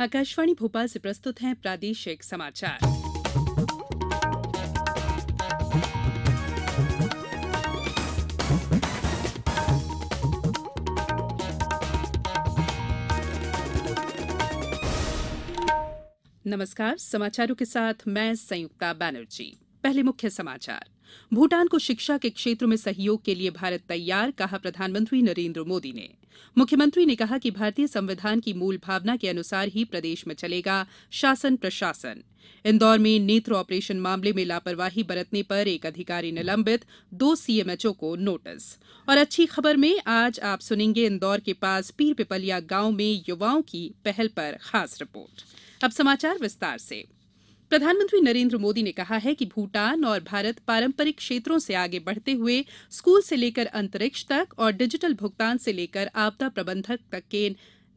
आकाशवाणी भोपाल से प्रस्तुत हैं प्रादेशिक समाचार नमस्कार समाचारों के साथ मैं संयुक्ता बैनर्जी पहले मुख्य समाचार भूटान को शिक्षा के क्षेत्र में सहयोग के लिए भारत तैयार कहा प्रधानमंत्री नरेंद्र मोदी ने मुख्यमंत्री ने कहा कि भारतीय संविधान की मूल भावना के अनुसार ही प्रदेश में चलेगा शासन प्रशासन इंदौर में नेत्र ऑपरेशन मामले में लापरवाही बरतने पर एक अधिकारी निलंबित दो सीएमएचओ को नोटिस और अच्छी खबर में आज आप सुनेंगे इंदौर के पास पीर पिपलिया गांव में युवाओं की पहल पर खास रिपोर्ट अब समाचार विस्तार से प्रधानमंत्री नरेन्द्र मोदी ने कहा है कि भूटान और भारत पारंपरिक क्षेत्रों से आगे बढ़ते हुए स्कूल से लेकर अंतरिक्ष तक और डिजिटल भुगतान से लेकर आपदा प्रबंधन तक के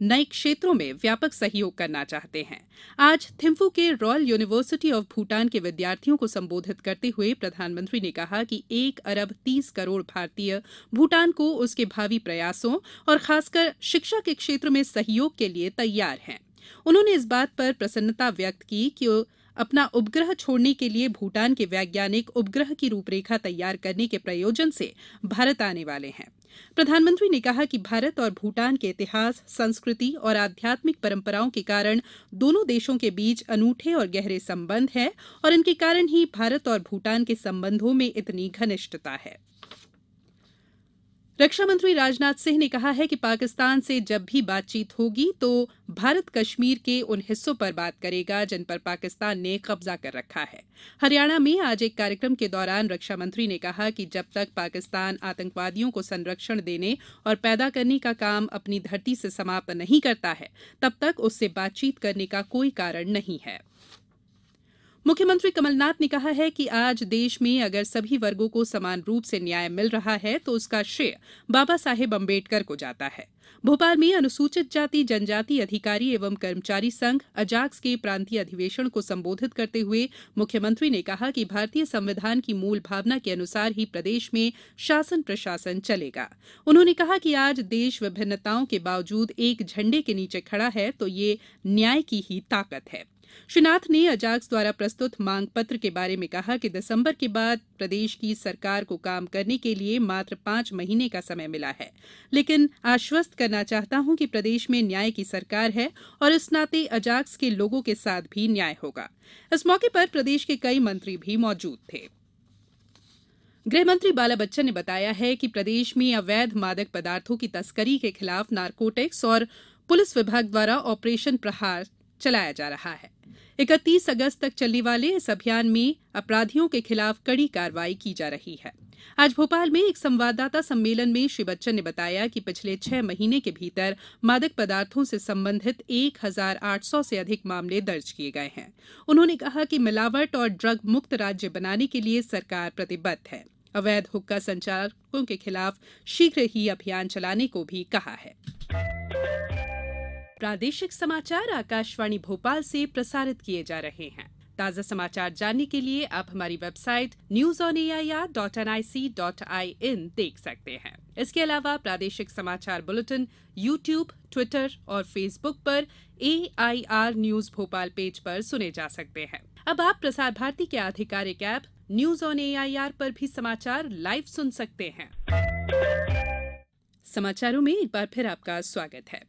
नए क्षेत्रों में व्यापक सहयोग करना चाहते हैं आज थिम्फू के रॉयल यूनिवर्सिटी ऑफ भूटान के विद्यार्थियों को संबोधित करते हुए प्रधानमंत्री ने कहा कि एक अरब तीस करोड़ भारतीय भूटान को उसके भावी प्रयासों और खासकर शिक्षा के क्षेत्र में सहयोग के लिए तैयार हैं उन्होंने इस बात पर प्रसन्नता व्यक्त की कि अपना उपग्रह छोड़ने के लिए भूटान के वैज्ञानिक उपग्रह की रूपरेखा तैयार करने के प्रयोजन से भारत आने वाले हैं प्रधानमंत्री ने कहा कि भारत और भूटान के इतिहास संस्कृति और आध्यात्मिक परंपराओं के कारण दोनों देशों के बीच अनूठे और गहरे संबंध हैं और इनके कारण ही भारत और भूटान के संबंधों में इतनी घनिष्ठता है रक्षा मंत्री राजनाथ सिंह ने कहा है कि पाकिस्तान से जब भी बातचीत होगी तो भारत कश्मीर के उन हिस्सों पर बात करेगा जिन पर पाकिस्तान ने कब्जा कर रखा है हरियाणा में आज एक कार्यक्रम के दौरान रक्षा मंत्री ने कहा कि जब तक पाकिस्तान आतंकवादियों को संरक्षण देने और पैदा करने का काम अपनी धरती से समाप्त नहीं करता है तब तक उससे बातचीत करने का कोई कारण नहीं है मुख्यमंत्री कमलनाथ ने कहा है कि आज देश में अगर सभी वर्गों को समान रूप से न्याय मिल रहा है तो उसका श्रेय बाबा साहेब अम्बेडकर को जाता है भोपाल में अनुसूचित जाति जनजाति अधिकारी एवं कर्मचारी संघ अजाक्स के प्रांतीय अधिवेशन को संबोधित करते हुए मुख्यमंत्री ने कहा कि भारतीय संविधान की मूल भावना के अनुसार ही प्रदेश में शासन प्रशासन चलेगा उन्होंने कहा कि आज देश विभिन्नताओं के बावजूद एक झंडे के नीचे खड़ा है तो ये न्याय की ही ताकत है श्री नाथ ने अजाक्स द्वारा प्रस्तुत मांग पत्र के बारे में कहा कि दिसंबर के बाद प्रदेश की सरकार को काम करने के लिए मात्र पांच महीने का समय मिला है लेकिन आश्वस्त करना चाहता हूं कि प्रदेश में न्याय की सरकार है और इस नाते अजाक्स के लोगों के साथ भी न्याय होगा इस मौके पर प्रदेश के कई मंत्री भी मौजूद थे गृहमंत्री बाला बच्चन ने बताया है कि प्रदेश में अवैध मादक पदार्थों की तस्करी के खिलाफ नारकोटिक्स और पुलिस विभाग द्वारा ऑपरेशन प्रहार चलाया जा रहा है इकतीस अगस्त तक चलने वाले इस अभियान में अपराधियों के खिलाफ कड़ी कार्रवाई की जा रही है आज भोपाल में एक संवाददाता सम्मेलन में श्री बच्चन ने बताया कि पिछले छह महीने के भीतर मादक पदार्थों से संबंधित एक हजार आठ सौ से अधिक मामले दर्ज किए गए हैं उन्होंने कहा कि मिलावट और ड्रग मुक्त राज्य बनाने के लिए सरकार प्रतिबद्ध है अवैध हुक्का संचालकों के खिलाफ शीघ्र ही अभियान चलाने को भी कहा है प्रादेशिक समाचार आकाशवाणी भोपाल से प्रसारित किए जा रहे हैं ताज़ा समाचार जानने के लिए आप हमारी website news on A I R dot N I C dot I N देख सकते हैं इसके अलावा प्रादेशिक समाचार बुलेटिन यूट्यूब ट्विटर और फेसबुक पर A I R news Bhopal page पर सुने जा सकते हैं अब आप प्रसार भारती के आधिकारिक app news on A I R पर भी समाचार लाइव सुन सकते हैं समाचारों में एक बार फिर आपका स्वागत है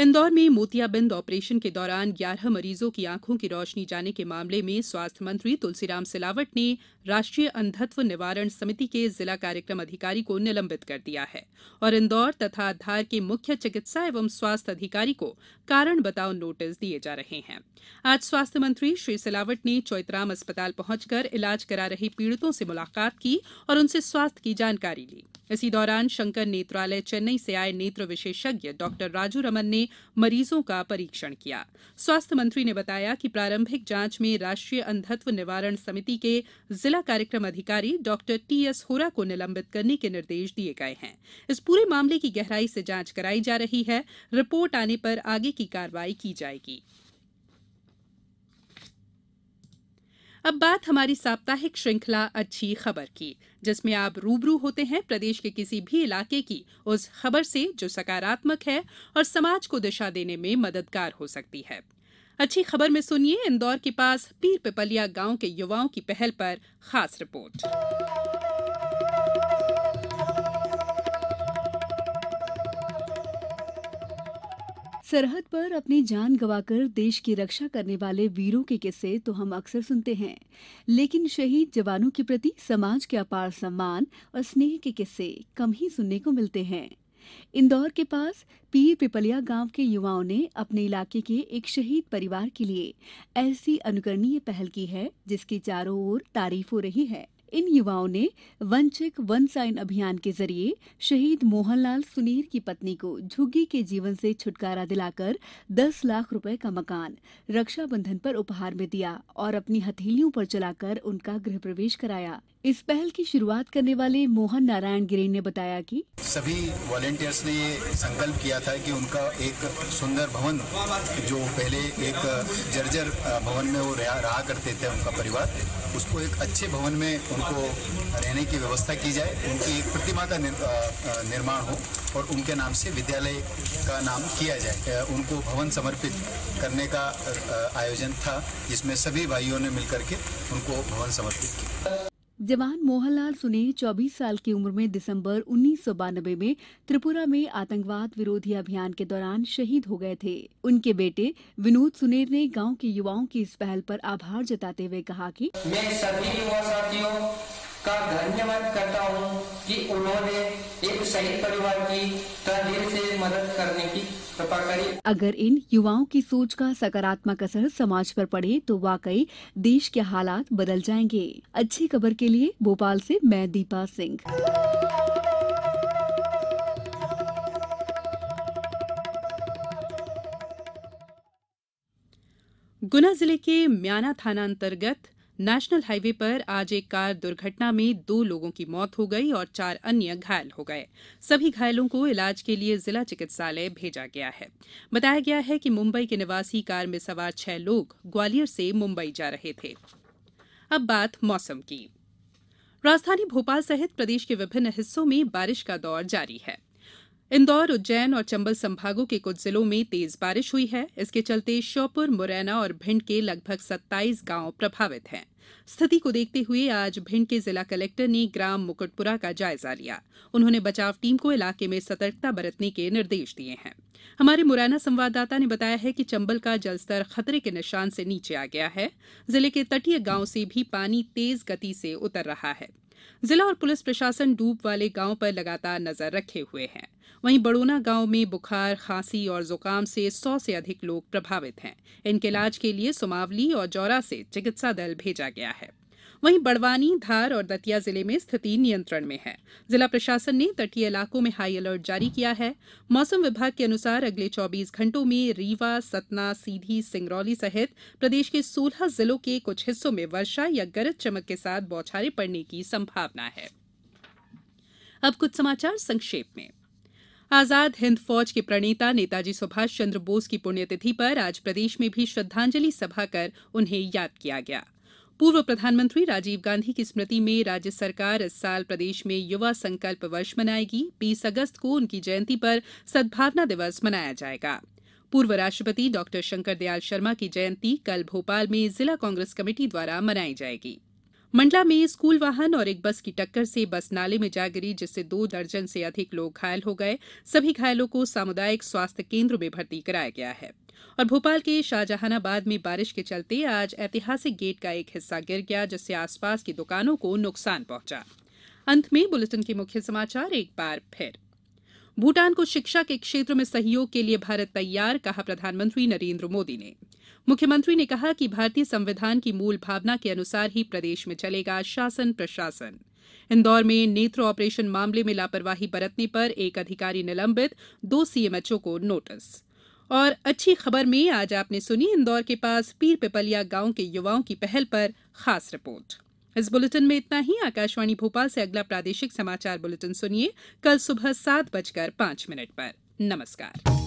इंदौर में मोतियाबिंद ऑपरेशन के दौरान ग्यारह मरीजों की आंखों की रोशनी जाने के मामले में स्वास्थ्य मंत्री तुलसीराम सिलावट ने राष्ट्रीय अंधत्व निवारण समिति के जिला कार्यक्रम अधिकारी को निलंबित कर दिया है और इंदौर तथा धार के मुख्य चिकित्सा एवं स्वास्थ्य अधिकारी को कारण बताओ नोटिस दिए जा रहे हैं आज स्वास्थ्य मंत्री श्री सिलावट ने चौतराम अस्पताल पहुंचकर इलाज करा रहे पीड़ितों से मुलाकात की और उनसे स्वास्थ्य की जानकारी ली इसी दौरान शंकर नेत्रालय चेन्नई से आए नेत्र विशेषज्ञ डॉक्टर राजू रमन ने मरीजों का परीक्षण किया स्वास्थ्य मंत्री ने बताया कि प्रारंभिक जांच में राष्ट्रीय अंधत्व निवारण समिति के जिला कार्यक्रम अधिकारी डॉ एस होरा को निलंबित करने के निर्देश दिए गए हैं इस पूरे मामले की गहराई से जांच कराई जा रही है रिपोर्ट आने पर आगे की कार्रवाई की जाएगी अब बात हमारी साप्ताहिक श्रृंखला अच्छी खबर की जिसमें आप रूबरू होते हैं प्रदेश के किसी भी इलाके की उस खबर से जो सकारात्मक है और समाज को दिशा देने में मददगार हो सकती है अच्छी खबर में सुनिए इंदौर के पास पीर पिपलिया गांव के युवाओं की पहल पर खास रिपोर्ट सरहद पर अपनी जान गंवाकर देश की रक्षा करने वाले वीरों के किस्से तो हम अक्सर सुनते हैं लेकिन शहीद जवानों के प्रति समाज के अपार सम्मान और स्नेह के किस्से कम ही सुनने को मिलते हैं इंदौर के पास पीर पिपलिया गांव के युवाओं ने अपने इलाके के एक शहीद परिवार के लिए ऐसी अनुकरणीय पहल की है जिसकी चारों ओर तारीफ हो रही है इन युवाओं ने वन चेक वन साइन अभियान के जरिए शहीद मोहनलाल सुनेर की पत्नी को झुग्गी के जीवन से छुटकारा दिलाकर दस लाख रुपए का मकान रक्षाबंधन पर उपहार में दिया और अपनी हथेलियों पर चलाकर उनका गृह प्रवेश कराया इस पहल की शुरुआत करने वाले मोहन नारायण गिरेन ने बताया कि सभी वॉलेंटियर्स ने ये संकल्प किया था कि उनका एक सुंदर भवन जो पहले एक जर्जर भवन में वो रहा करते थे उनका परिवार उसको एक अच्छे भवन में उनको रहने की व्यवस्था की जाए उनकी एक प्रतिमा का निर्माण हो और उनके नाम से विद्यालय का नाम किया जाए उनको भवन समर्पित करने का आयोजन था जिसमें सभी भाइयों ने मिलकर के उनको भवन समर्पित किया जवान मोहनलाल सुनेह 24 साल की उम्र में दिसंबर उन्नीस में त्रिपुरा में आतंकवाद विरोधी अभियान के दौरान शहीद हो गए थे उनके बेटे विनोद सुनेर ने गांव के युवाओं की इस पहल पर आभार जताते हुए कहा कि मैं सभी युवा साथियों का धन्यवाद करता हूँ कि उन्होंने एक शहीद परिवार की तह से मदद करने की अगर इन युवाओं की सोच का सकारात्मक असर समाज पर पड़े तो वाकई देश के हालात बदल जाएंगे अच्छी खबर के लिए भोपाल से मैं दीपा सिंह गुना जिले के म्याना थाना अंतर्गत नेशनल हाईवे पर आज एक कार दुर्घटना में दो लोगों की मौत हो गई और चार अन्य घायल हो गए सभी घायलों को इलाज के लिए जिला चिकित्सालय भेजा गया है बताया गया है कि मुंबई के निवासी कार में सवार छह लोग ग्वालियर से मुंबई जा रहे थे अब बात मौसम की राजधानी भोपाल सहित प्रदेश के विभिन्न हिस्सों में बारिश का दौर जारी है इंदौर उज्जैन और चंबल संभागों के कुछ जिलों में तेज बारिश हुई है इसके चलते श्योपुर मुरैना और भिंड के लगभग सत्ताईस गांव प्रभावित हैं स्थिति को देखते हुए आज भिंड के जिला कलेक्टर ने ग्राम मुकुटपुरा का जायजा लिया उन्होंने बचाव टीम को इलाके में सतर्कता बरतने के निर्देश दिए हैं हमारे मुरैना संवाददाता ने बताया है कि चंबल का जलस्तर खतरे के निशान से नीचे आ गया है जिले के तटीय गांव से भी पानी तेज गति से उतर रहा है जिला और पुलिस प्रशासन डूब वाले गांव पर लगातार नजर रखे हुए हैं वहीं बड़ोना गांव में बुखार खांसी और जुकाम से सौ से अधिक लोग प्रभावित हैं इनके इलाज के लिए सुमावली और जौरा से चिकित्सा दल भेजा गया है वहीं बड़वानी धार और दतिया जिले में स्थिति नियंत्रण में है जिला प्रशासन ने तटीय इलाकों में हाई अलर्ट जारी किया है मौसम विभाग के अनुसार अगले 24 घंटों में रीवा सतना सीधी सिंगरौली सहित प्रदेश के 16 जिलों के कुछ हिस्सों में वर्षा या गरज चमक के साथ बौछारें पड़ने की संभावना है अब कुछ समाचार संक्षेप में आजाद हिन्द फौज के प्रणेता नेताजी सुभाष चंद्र बोस की पुण्यतिथि पर आज प्रदेश में भी श्रद्धांजलि सभा कर उन्हें याद किया गया पूर्व प्रधानमंत्री राजीव गांधी की स्मृति में राज्य सरकार इस साल प्रदेश में युवा संकल्प वर्ष मनाएगी बीस अगस्त को उनकी जयंती पर सद्भावना दिवस मनाया जाएगा पूर्व राष्ट्रपति डॉ शंकर दयाल शर्मा की जयंती कल भोपाल में जिला कांग्रेस कमेटी द्वारा मनाई जाएगी मंडला में स्कूल वाहन और एक बस की टक्कर से बस नाले में जा गिरी जिससे दो दर्जन से अधिक लोग घायल हो गए सभी घायलों को सामुदायिक स्वास्थ्य केन्द्र में भर्ती कराया गया है और भोपाल के शाहजहानाबाद में बारिश के चलते आज ऐतिहासिक गेट का एक हिस्सा गिर गया जिससे आसपास की दुकानों को नुकसान पहुंचा अंत में बुलेटिन के मुख्य समाचार एक बार फिर भूटान को शिक्षा के क्षेत्र में सहयोग के लिए भारत तैयार कहा प्रधानमंत्री नरेंद्र मोदी ने मुख्यमंत्री ने कहा कि भारतीय संविधान की मूल भावना के अनुसार ही प्रदेश में चलेगा शासन प्रशासन इंदौर में नेत्र ऑपरेशन मामले में लापरवाही बरतने पर एक अधिकारी निलंबित दो सीएमएचओ को नोटिस और अच्छी खबर में आज आपने सुनी इंदौर के पास पीर पिपलिया गांव के युवाओं की पहल पर खास रिपोर्ट इस बुलेटिन में इतना ही आकाशवाणी भोपाल से अगला प्रादेशिक समाचार बुलेटिन सुनिए कल सुबह सात बजकर पांच मिनट पर नमस्कार